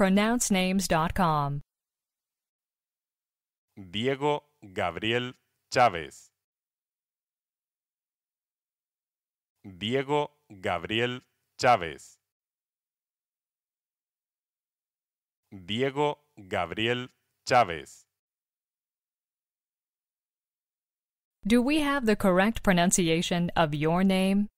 pronouncenames.com. Diego Gabriel Chávez. Diego Gabriel Chávez. Diego Gabriel Chávez. Do we have the correct pronunciation of your name?